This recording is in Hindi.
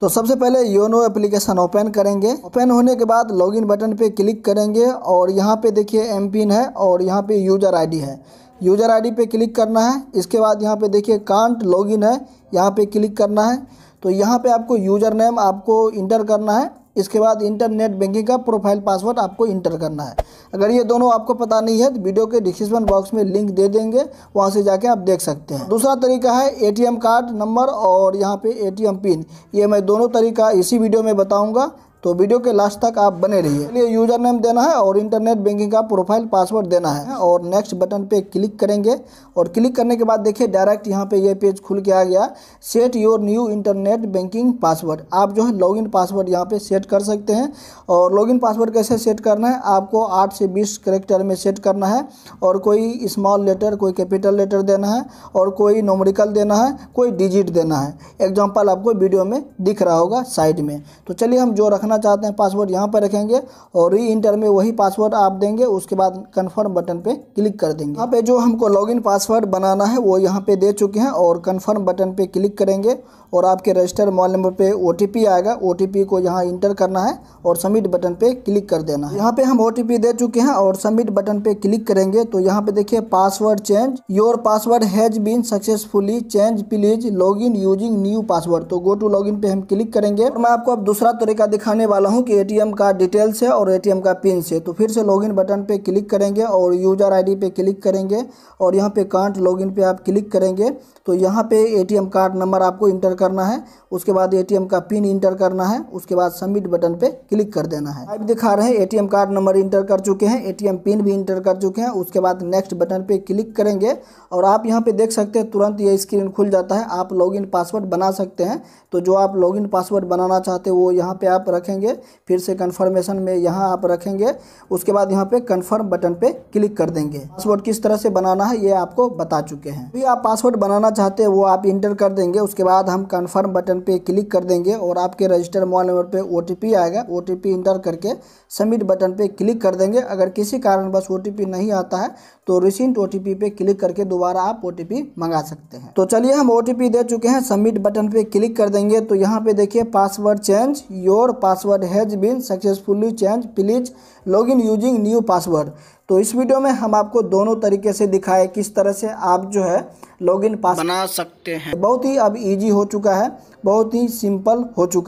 तो सबसे पहले योनो एप्लीकेशन ओपन करेंगे ओपन होने के बाद लॉगिन बटन पे क्लिक करेंगे और यहाँ पे देखिए एम पिन है और यहाँ पे यूजर आईडी है यूजर आईडी पे क्लिक करना है इसके बाद यहाँ पे देखिए कांट लॉगिन है यहाँ पे क्लिक करना है तो यहाँ पे आपको यूजर नेम आपको इंटर करना है इसके बाद इंटरनेट बैंकिंग का प्रोफाइल पासवर्ड आपको इंटर करना है अगर ये दोनों आपको पता नहीं है तो वीडियो के डिस्क्रिप्शन बॉक्स में लिंक दे देंगे वहाँ से जाके आप देख सकते हैं दूसरा तरीका है एटीएम कार्ड नंबर और यहाँ पे एटीएम पिन ये मैं दोनों तरीका इसी वीडियो में बताऊँगा तो वीडियो के लास्ट तक आप बने रहिए चलिए यूजर नेम देना है और इंटरनेट बैंकिंग का प्रोफाइल पासवर्ड देना है और नेक्स्ट बटन पे क्लिक करेंगे और क्लिक करने के बाद देखिए डायरेक्ट यहाँ पे ये पेज खुल के आ गया set your new internet banking password आप जो है लॉगिन पासवर्ड यहाँ पे सेट कर सकते हैं और लॉगिन पासवर्ड कैसे सेट करना है आपको आठ से बीस करेक्टर में सेट करना है और कोई स्मॉल लेटर कोई कैपिटल लेटर देना है और कोई नोमरिकल देना है कोई डिजिट देना है एग्जाम्पल आपको वीडियो में दिख रहा होगा साइड में तो चलिए हम जो रखना रखना चाहते हैं पासवर्ड यहाँ पर रखेंगे और री इंटर में वही पासवर्ड आप देंगे उसके बाद कन्फर्म बटन पर क्लिक कर देंगे यहाँ पे जो हमको लॉग पासवर्ड बनाना है वो यहाँ पर दे चुके हैं और कन्फर्म बटन पर क्लिक करेंगे और आपके रजिस्टर मोबाइल नंबर पे ओ आएगा ओ को यहाँ इंटर करना है और सबमिट बटन पे क्लिक कर देना है यहाँ पे हम ओ दे चुके हैं और सबमिट बटन पे क्लिक करेंगे तो यहाँ पे देखिए password change your password has been successfully change please log in using new password तो गो टू लॉग इन पे हम क्लिक करेंगे और मैं आपको अब दूसरा तरीका दिखाने बताने वाला हूँ कि एटीएम का डिटेल्स है और एटीएम का पिन से तो फिर से लॉगिन बटन पे क्लिक करेंगे और यूज़र आईडी पे क्लिक करेंगे और यहाँ पे कार्ड लॉगिन पे आप क्लिक करेंगे तो यहाँ पे एटीएम कार्ड नंबर आपको इंटर करना है उसके बाद एटीएम का पिन इंटर करना है उसके बाद सबमिट बटन पर क्लिक कर देना है आप दिखा रहे हैं ए कार्ड नंबर इंटर कर चुके हैं ए पिन भी इंटर कर चुके हैं उसके बाद नेक्स्ट बटन पर क्लिक करेंगे और आप यहाँ पर देख सकते हैं तुरंत ये स्क्रीन खुल जाता है आप लॉग पासवर्ड बना सकते हैं तो जो आप लॉग पासवर्ड बनाना चाहते हैं वो यहाँ पर आप रख रखेंगे फिर से कन्फर्मेशन में यहाँ आप रखेंगे उसके बाद यहाँ पे कन्फर्म बटन पे क्लिक कर देंगे पासवर्ड किस तरह से बनाना है ये आपको बता चुके हैं अभी आप पासवर्ड बनाना चाहते हैं वो आप इंटर कर देंगे उसके बाद हम कन्फर्म बटन पर क्लिक कर देंगे और आपके रजिस्टर मोबाइल नंबर पर ओ आएगा ओ इंटर करके सबमिट बटन पर क्लिक कर देंगे अगर किसी कारण बस ओ नहीं आता है तो रिसेंट ओ पे क्लिक करके दोबारा आप ओ मंगा सकते हैं तो चलिए हम ओ दे चुके हैं सबमिट बटन पे क्लिक कर देंगे तो यहाँ पे देखिए password change your pass password has been successfully change please log in using new password तो इस वीडियो में हम आपको दोनों तरीके से दिखाए किस तरह से आप जो है लॉग इन पास बना सकते हैं बहुत ही अब ईजी हो चुका है बहुत ही सिंपल हो चुका